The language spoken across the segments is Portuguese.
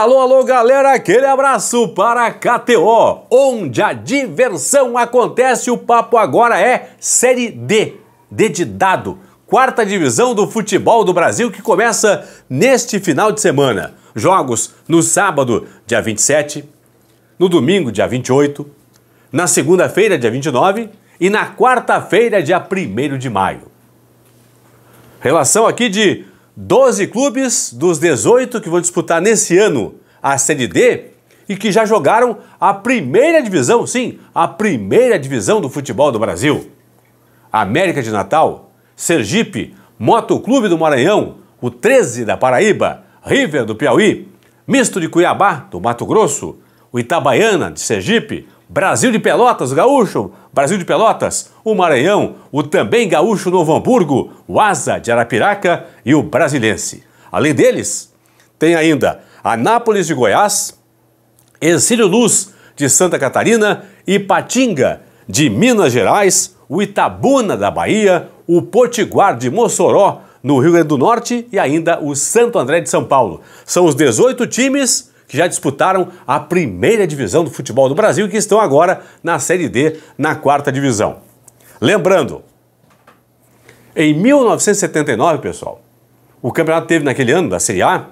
Alô, alô, galera, aquele abraço para a KTO, onde a diversão acontece. O papo agora é Série D, D de dado, quarta divisão do futebol do Brasil que começa neste final de semana. Jogos no sábado, dia 27, no domingo, dia 28, na segunda-feira, dia 29 e na quarta-feira, dia 1 de maio. Relação aqui de 12 clubes dos 18 que vão disputar nesse ano a Série D e que já jogaram a primeira divisão, sim, a primeira divisão do futebol do Brasil. América de Natal, Sergipe, Moto Clube do Maranhão, o 13 da Paraíba, River do Piauí, Misto de Cuiabá, do Mato Grosso, o Itabaiana de Sergipe, Brasil de Pelotas, o gaúcho, Brasil de Pelotas, o Maranhão, o também gaúcho Novo Hamburgo, o Asa de Arapiraca e o Brasilense. Além deles, tem ainda Anápolis de Goiás, Exílio Luz de Santa Catarina, Ipatinga de Minas Gerais, o Itabuna da Bahia, o Potiguar de Mossoró, no Rio Grande do Norte e ainda o Santo André de São Paulo. São os 18 times que já disputaram a primeira divisão do futebol do Brasil e que estão agora na Série D, na quarta divisão. Lembrando, em 1979, pessoal, o campeonato teve naquele ano da Série A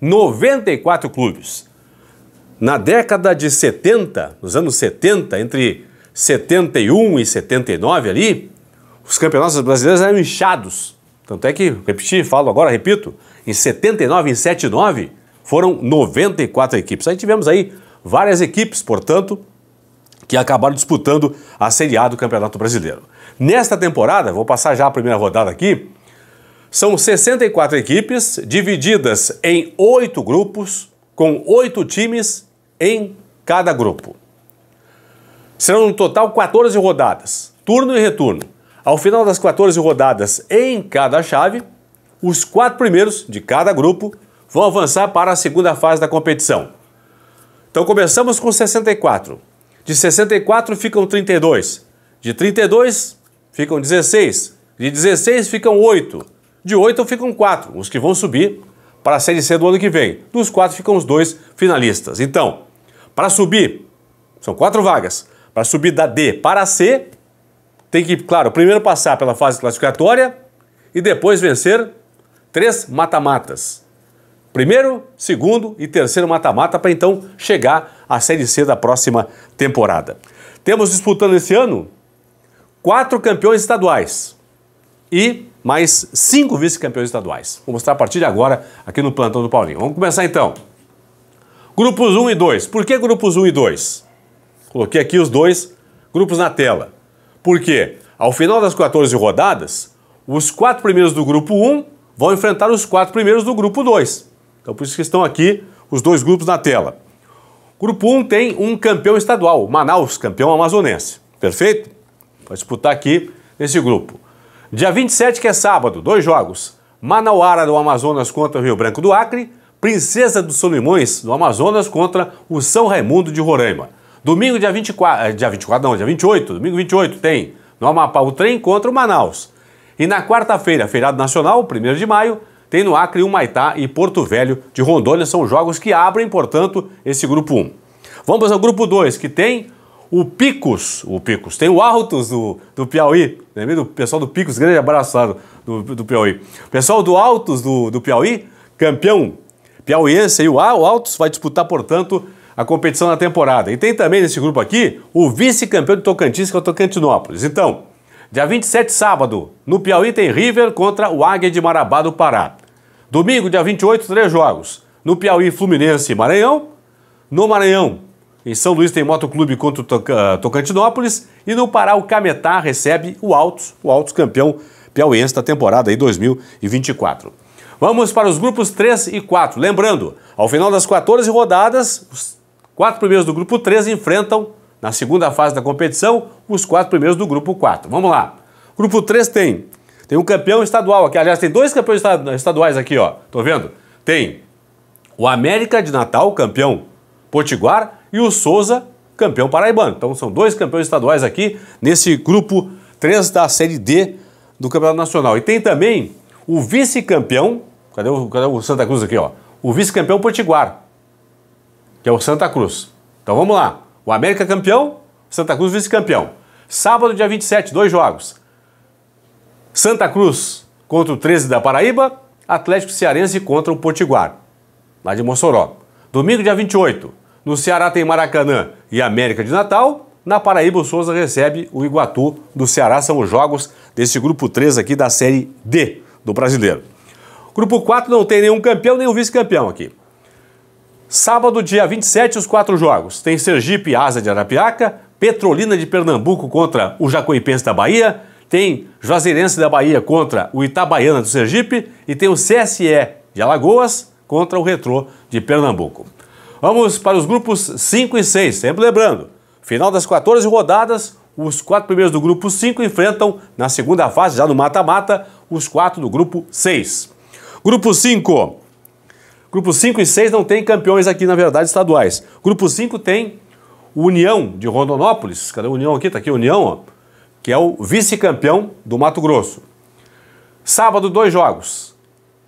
94 clubes. Na década de 70, nos anos 70, entre 71 e 79 ali, os campeonatos brasileiros eram inchados. Tanto é que, repeti, falo agora, repito, em 79, em 79, foram 94 equipes. Aí tivemos aí várias equipes, portanto, que acabaram disputando a Série A do Campeonato Brasileiro. Nesta temporada, vou passar já a primeira rodada aqui, são 64 equipes divididas em oito grupos, com oito times em cada grupo. Serão no total 14 rodadas, turno e retorno. Ao final das 14 rodadas em cada chave, os quatro primeiros de cada grupo vão avançar para a segunda fase da competição. Então começamos com 64. De 64 ficam 32. De 32 ficam 16. De 16 ficam 8. De 8 ficam 4, os que vão subir para a Série C do ano que vem. Dos 4 ficam os dois finalistas. Então, para subir, são 4 vagas. Para subir da D para a C, tem que, claro, primeiro passar pela fase classificatória e depois vencer 3 mata-matas primeiro, segundo e terceiro mata-mata para então chegar à Série C da próxima temporada. Temos disputando esse ano quatro campeões estaduais e mais cinco vice-campeões estaduais. Vou mostrar a partir de agora aqui no plantão do Paulinho. Vamos começar então. Grupos 1 e 2. Por que grupos 1 e 2? Coloquei aqui os dois grupos na tela. Porque ao final das 14 rodadas, os quatro primeiros do grupo 1 vão enfrentar os quatro primeiros do grupo 2. Então, por isso que estão aqui os dois grupos na tela. Grupo 1 tem um campeão estadual, Manaus, campeão amazonense. Perfeito? Vai disputar aqui nesse grupo. Dia 27, que é sábado, dois jogos. Manauara do Amazonas contra o Rio Branco do Acre, Princesa dos Solimões do Amazonas contra o São Raimundo de Roraima. Domingo, dia 24, eh, dia 24 não, dia 28, domingo 28, tem no Amapá o trem contra o Manaus. E na quarta-feira, feriado nacional, 1 de maio, tem no Acre, Humaitá e Porto Velho de Rondônia. São jogos que abrem, portanto, esse grupo 1. Vamos ao grupo 2, que tem o Picos, o Picos, tem o Altos do, do Piauí, lembra do pessoal do Picos, grande abraçado do, do Piauí. Pessoal do Altos do, do Piauí, campeão piauiense e o, o Altos vai disputar, portanto, a competição na temporada. E tem também nesse grupo aqui o vice-campeão de Tocantins, que é o Tocantinópolis. Então, dia 27, sábado, no Piauí tem River contra o Águia de Marabá do Pará. Domingo, dia 28, três jogos. No Piauí, Fluminense e Maranhão. No Maranhão, em São Luís tem motoclube contra o Tocantinópolis. E no Pará, o Cametá recebe o Altos, o Altos campeão piauiense da temporada aí 2024. Vamos para os grupos 3 e 4. Lembrando, ao final das 14 rodadas, os quatro primeiros do grupo 3 enfrentam, na segunda fase da competição, os quatro primeiros do grupo 4. Vamos lá. Grupo 3 tem tem um campeão estadual aqui. Aliás, tem dois campeões estaduais aqui, ó. Tô vendo? Tem o América de Natal, campeão potiguar, e o Souza, campeão paraibano. Então são dois campeões estaduais aqui nesse grupo 3 da Série D do Campeonato Nacional. E tem também o vice-campeão, cadê, cadê o, Santa Cruz aqui, ó? O vice-campeão potiguar, que é o Santa Cruz. Então vamos lá. O América campeão, Santa Cruz vice-campeão. Sábado, dia 27, dois jogos. Santa Cruz contra o 13 da Paraíba, Atlético Cearense contra o Potiguar, lá de Mossoró. Domingo, dia 28, no Ceará tem Maracanã e América de Natal. Na Paraíba, o Souza recebe o Iguatu do Ceará. São os jogos desse grupo 3 aqui da Série D do Brasileiro. Grupo 4 não tem nenhum campeão, nenhum vice-campeão aqui. Sábado, dia 27, os quatro jogos. Tem Sergipe Asa de Arapiaca, Petrolina de Pernambuco contra o Jacuipense da Bahia, tem Juazeirense da Bahia contra o Itabaiana do Sergipe e tem o CSE de Alagoas contra o Retrô de Pernambuco. Vamos para os grupos 5 e 6, sempre lembrando, final das 14 rodadas, os quatro primeiros do grupo 5 enfrentam, na segunda fase, já no mata-mata, os quatro do grupo 6. Grupo 5. Grupo 5 e 6 não tem campeões aqui, na verdade, estaduais. Grupo 5 tem União de Rondonópolis. Cadê a União aqui? Tá aqui União, ó que é o vice-campeão do Mato Grosso. Sábado, dois jogos.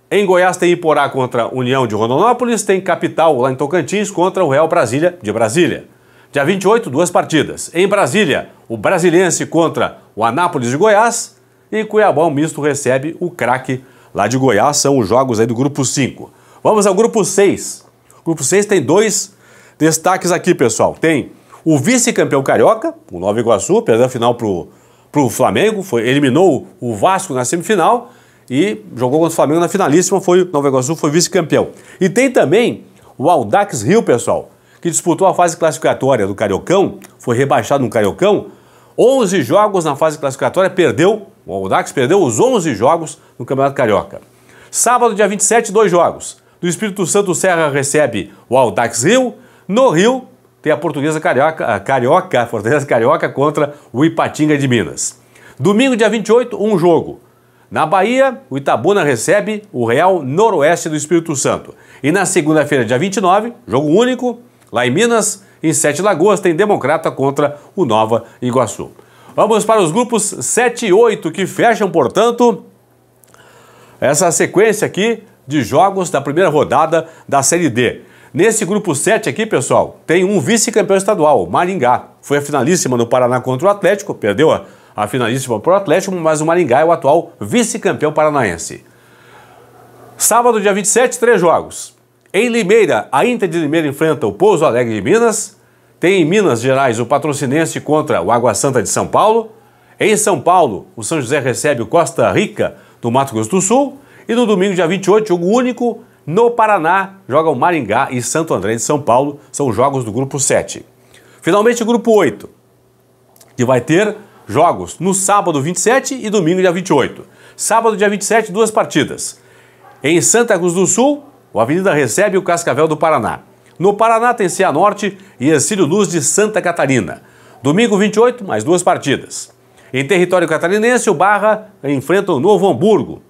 Em Goiás tem Iporá contra União de Rondonópolis, tem Capital lá em Tocantins contra o Real Brasília de Brasília. Dia 28, duas partidas. Em Brasília, o Brasiliense contra o Anápolis de Goiás e Cuiabá, o misto, recebe o craque lá de Goiás. São os jogos aí do grupo 5. Vamos ao grupo 6. O grupo 6 tem dois destaques aqui, pessoal. Tem o vice-campeão carioca, o Nova Iguaçu, perdeu a final pro para o Flamengo, foi, eliminou o Vasco na semifinal e jogou contra o Flamengo na finalíssima, foi Nova Iguaçu foi vice-campeão. E tem também o Aldax Rio, pessoal, que disputou a fase classificatória do Cariocão, foi rebaixado no Cariocão, 11 jogos na fase classificatória, perdeu, o Aldax perdeu os 11 jogos no Campeonato Carioca. Sábado, dia 27, dois jogos. Do Espírito Santo, o Serra recebe o Aldax Rio, no Rio, tem a Portuguesa Carioca, a Carioca, a Fortaleza Carioca contra o Ipatinga de Minas. Domingo, dia 28, um jogo. Na Bahia, o Itabuna recebe o Real Noroeste do Espírito Santo. E na segunda-feira, dia 29, jogo único, lá em Minas, em Sete Lagoas, tem Democrata contra o Nova Iguaçu. Vamos para os grupos 7 e 8, que fecham, portanto, essa sequência aqui de jogos da primeira rodada da Série D. Nesse grupo 7 aqui, pessoal, tem um vice-campeão estadual, Maringá. Foi a finalíssima no Paraná contra o Atlético, perdeu a, a finalíssima para o Atlético, mas o Maringá é o atual vice-campeão paranaense. Sábado, dia 27, três jogos. Em Limeira, a Inter de Limeira enfrenta o Pouso Alegre de Minas. Tem em Minas Gerais o Patrocinense contra o Água Santa de São Paulo. Em São Paulo, o São José recebe o Costa Rica do Mato Grosso do Sul. E no domingo, dia 28, jogo único no Paraná, jogam Maringá e Santo André de São Paulo, são jogos do grupo 7. Finalmente, o grupo 8, que vai ter jogos no sábado 27 e domingo dia 28. Sábado dia 27, duas partidas. Em Santa Cruz do Sul, o Avenida recebe o Cascavel do Paraná. No Paraná tem Norte e Exílio Luz de Santa Catarina. Domingo 28, mais duas partidas. Em território catarinense, o Barra enfrenta o Novo Hamburgo.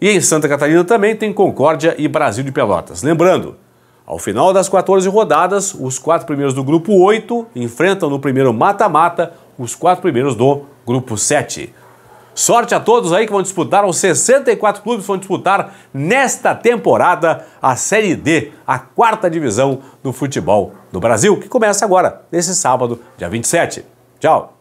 E em Santa Catarina também tem Concórdia e Brasil de Pelotas. Lembrando, ao final das 14 rodadas, os quatro primeiros do grupo 8 enfrentam no primeiro mata-mata os quatro primeiros do grupo 7. Sorte a todos aí que vão disputar, os 64 clubes vão disputar nesta temporada a Série D, a quarta divisão do futebol do Brasil, que começa agora, nesse sábado, dia 27. Tchau!